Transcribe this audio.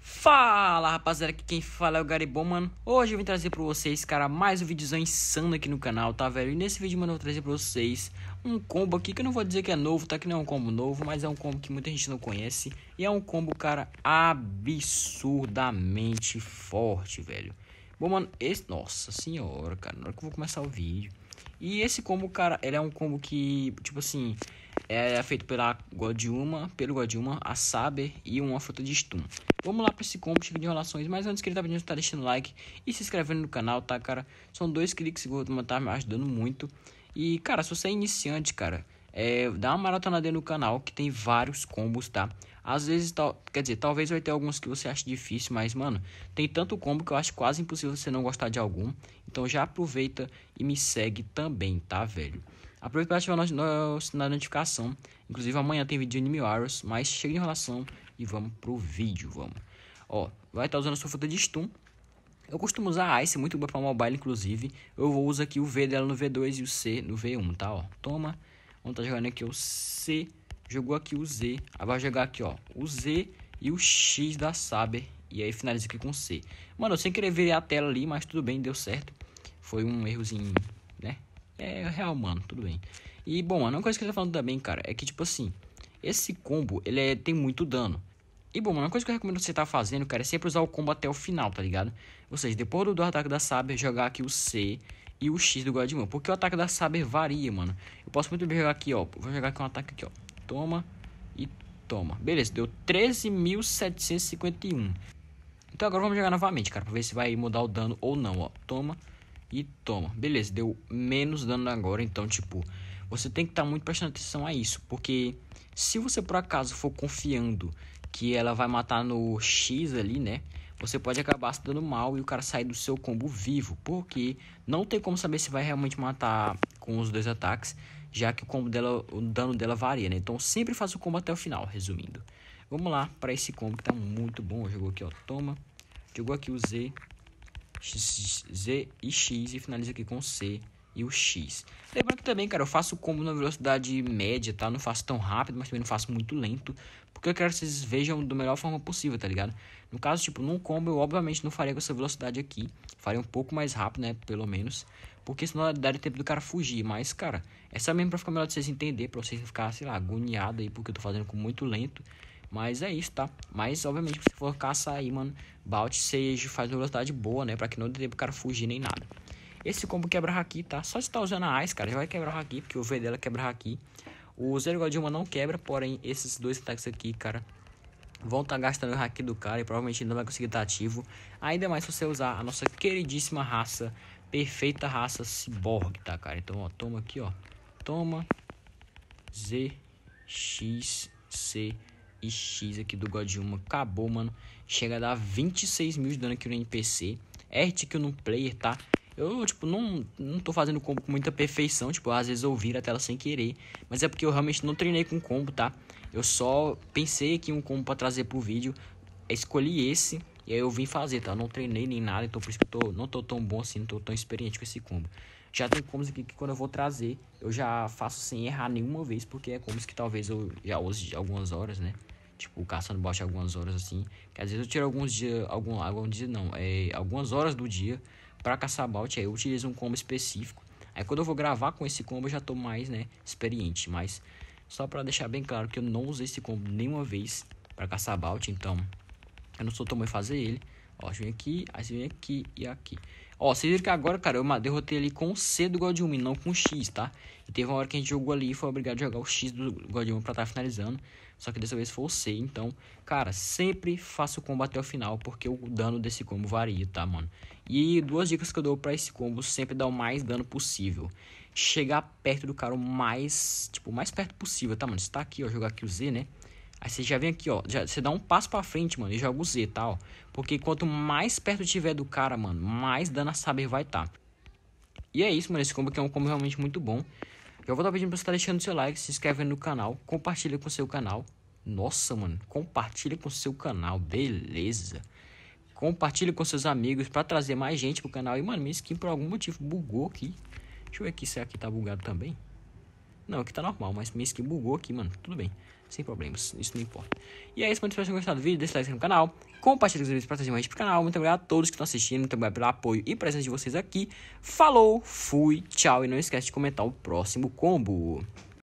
Fala rapaziada, aqui quem fala é o Garibom, mano Hoje eu vim trazer pra vocês, cara, mais um vídeozão insano aqui no canal, tá, velho? E nesse vídeo, mano, eu vou trazer pra vocês um combo aqui que eu não vou dizer que é novo, tá? Que não é um combo novo, mas é um combo que muita gente não conhece E é um combo, cara, absurdamente forte, velho Bom, mano, esse... Nossa senhora, cara, na hora que eu vou começar o vídeo E esse combo, cara, ele é um combo que, tipo assim... É, é feito pela Godiuma, pelo Godiuma, a Saber e uma foto de Stun. Vamos lá para esse combo de relações, mas antes que ele tá pedindo, tá deixando like e se inscrevendo no canal, tá, cara? São dois cliques que você Godiuma tá me ajudando muito. E, cara, se você é iniciante, cara, é, dá uma maratonada no canal que tem vários combos, tá? Às vezes, tal, quer dizer, talvez vai ter alguns que você acha difícil, mas, mano, tem tanto combo que eu acho quase impossível você não gostar de algum. Então já aproveita e me segue também, tá, velho? Aproveita para ativar o sinal de notificação. Inclusive amanhã tem vídeo de Anime Arrows, mas chega de enrolação e vamos pro vídeo, vamos. Ó, vai estar tá usando a sua foto de stun. Eu costumo usar a Ice, muito boa pra mobile, inclusive. Eu vou usar aqui o V dela no V2 e o C no V1, tá, ó. Toma. Vamos estar tá jogando aqui o C, jogou aqui o Z. Aí vai jogar aqui, ó, o Z e o X da Saber. E aí finaliza aqui com C. Mano, eu sem querer ver a tela ali, mas tudo bem, deu certo. Foi um errozinho é real, mano, tudo bem. E, bom, a uma coisa que ele tá falando também, cara, é que, tipo assim, esse combo, ele é, tem muito dano. E, bom, uma coisa que eu recomendo você tá fazendo, cara, é sempre usar o combo até o final, tá ligado? Ou seja, depois do, do ataque da Saber, jogar aqui o C e o X do Guardião. Porque o ataque da Saber varia, mano. Eu posso muito bem jogar aqui, ó. Vou jogar aqui um ataque aqui, ó. Toma e toma. Beleza, deu 13.751. Então agora vamos jogar novamente, cara, pra ver se vai mudar o dano ou não, ó. Toma e toma. Beleza, deu menos dano agora, então, tipo, você tem que estar tá muito prestando atenção a isso, porque se você por acaso for confiando que ela vai matar no X ali, né? Você pode acabar se dando mal e o cara sair do seu combo vivo, porque não tem como saber se vai realmente matar com os dois ataques, já que o combo dela, o dano dela varia, né? Então sempre faça o combo até o final, resumindo. Vamos lá para esse combo que tá muito bom. Jogou aqui, ó, toma. Jogou aqui o Z, X, Z e X e finaliza aqui com C e o X. Lembrando que também, cara, eu faço combo na velocidade média, tá? Não faço tão rápido, mas também não faço muito lento. Porque eu quero que vocês vejam da melhor forma possível, tá ligado? No caso, tipo, num combo eu obviamente não faria com essa velocidade aqui. Faria um pouco mais rápido, né? Pelo menos. Porque senão daria tempo do cara fugir. Mas, cara, é só mesmo pra ficar melhor de vocês entenderem. Pra vocês ficarem, sei lá, agoniados aí. Porque eu tô fazendo com muito lento. Mas é isso, tá? Mas, obviamente, se for caçar aí, mano, Balt, seja faz uma velocidade boa, né? Pra que não dê pro cara fugir nem nada. Esse combo quebra haki, tá? Só se tá usando a Ice, cara, já vai quebrar haki, porque o V dela quebra haki. O Zero God não quebra, porém, esses dois ataques aqui, cara, vão estar tá gastando o haki do cara e provavelmente não vai conseguir estar tá ativo. Ainda mais se você usar a nossa queridíssima raça, perfeita raça Cyborg, tá, cara? Então, ó, toma aqui, ó. Toma ZXC e X aqui do God 1. Acabou, mano. Chega a dar 26 mil de dano aqui no NPC. Ert que no player, tá? Eu, tipo, não, não tô fazendo combo com muita perfeição. Tipo, às vezes eu viro a tela sem querer. Mas é porque eu realmente não treinei com combo, tá? Eu só pensei aqui um combo pra trazer pro vídeo. Escolhi esse. E aí eu vim fazer, tá? Eu não treinei nem nada. Então por isso que eu tô, não tô tão bom assim. Não tô tão experiente com esse combo. Já tem combos aqui que quando eu vou trazer, eu já faço sem errar nenhuma vez, porque é combos que talvez eu já use algumas horas, né? Tipo, caçando bote algumas horas assim. Que às vezes eu tiro alguns dias, algum, algum dia não, é, algumas horas do dia para caçar bounty, aí eu utilizo um combo específico. Aí quando eu vou gravar com esse combo, eu já tô mais, né, experiente, mas só para deixar bem claro que eu não usei esse combo nenhuma vez para caçar bounty, então eu não sou tão bom em fazer ele. Ó, vem aqui, aí você vem aqui e aqui. Ó, vocês viram que agora, cara, eu derrotei ali com C do God não com X, tá? E teve uma hora que a gente jogou ali e foi obrigado a jogar o X do God pra estar tá finalizando. Só que dessa vez foi o C, então, cara, sempre faça o combo até o final, porque o dano desse combo varia, tá, mano? E duas dicas que eu dou pra esse combo, sempre dar o mais dano possível. Chegar perto do cara o mais, tipo, o mais perto possível, tá, mano? Você tá aqui, ó, jogar aqui o Z, né? Aí você já vem aqui, ó. Já, você dá um passo pra frente, mano, e joga o Z, tá? Ó. Porque quanto mais perto tiver do cara, mano, mais dano a saber vai tá. E é isso, mano. Esse combo aqui é um combo realmente muito bom. Eu vou estar pedindo pra você estar tá deixando seu like, se inscrevendo no canal, compartilha com seu canal. Nossa, mano, compartilha com seu canal, beleza. Compartilha com seus amigos para trazer mais gente pro canal. E, mano, minha skin por algum motivo bugou aqui. Deixa eu ver aqui se aqui tá bugado também. Não, aqui tá normal, mas mês que bugou aqui, mano. Tudo bem, sem problemas, isso não importa. E é isso, mano. Espero que vocês tenham gostado do vídeo. Deixe like no canal, compartilhe os vídeos pra trazer mais gente pro canal. Muito obrigado a todos que estão assistindo, muito obrigado pelo apoio e presença de vocês aqui. Falou, fui, tchau. E não esquece de comentar o próximo combo.